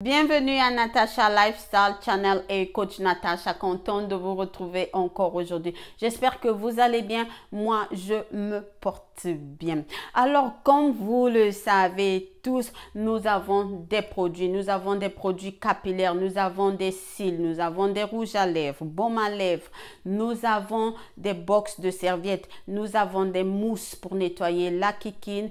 Bienvenue à Natacha Lifestyle Channel et Coach Natacha, Content de vous retrouver encore aujourd'hui. J'espère que vous allez bien. Moi, je me porte bien. Alors, comme vous le savez tous, nous avons des produits. Nous avons des produits capillaires, nous avons des cils, nous avons des rouges à lèvres, baumes à lèvres, nous avons des boxes de serviettes, nous avons des mousses pour nettoyer la kikine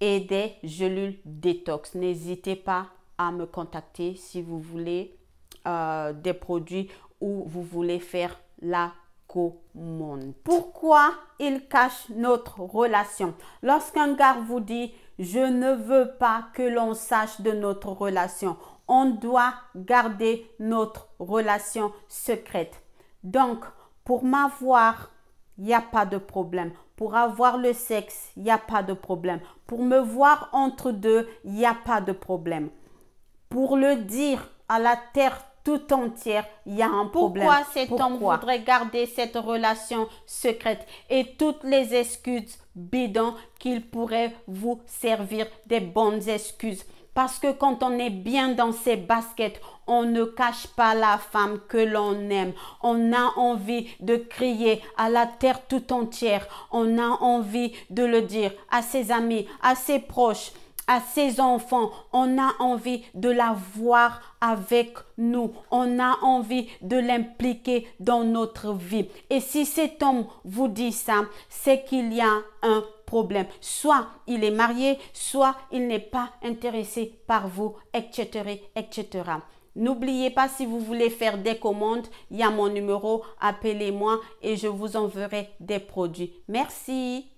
et des gelules détox. N'hésitez pas à me contacter si vous voulez euh, des produits ou vous voulez faire la commande. Pourquoi il cache notre relation Lorsqu'un gars vous dit je ne veux pas que l'on sache de notre relation, on doit garder notre relation secrète. Donc, pour m'avoir, il n'y a pas de problème. Pour avoir le sexe, il n'y a pas de problème. Pour me voir entre deux, il n'y a pas de problème pour le dire à la terre tout entière, il y a un problème. Pourquoi cet homme voudrait garder cette relation secrète et toutes les excuses bidons qu'il pourrait vous servir des bonnes excuses parce que quand on est bien dans ses baskets, on ne cache pas la femme que l'on aime. On a envie de crier à la terre tout entière. On a envie de le dire à ses amis, à ses proches à ses enfants. On a envie de la voir avec nous. On a envie de l'impliquer dans notre vie. Et si cet homme vous dit ça, c'est qu'il y a un problème. Soit il est marié, soit il n'est pas intéressé par vous, etc., etc. N'oubliez pas, si vous voulez faire des commandes, il y a mon numéro, appelez-moi et je vous enverrai des produits. Merci.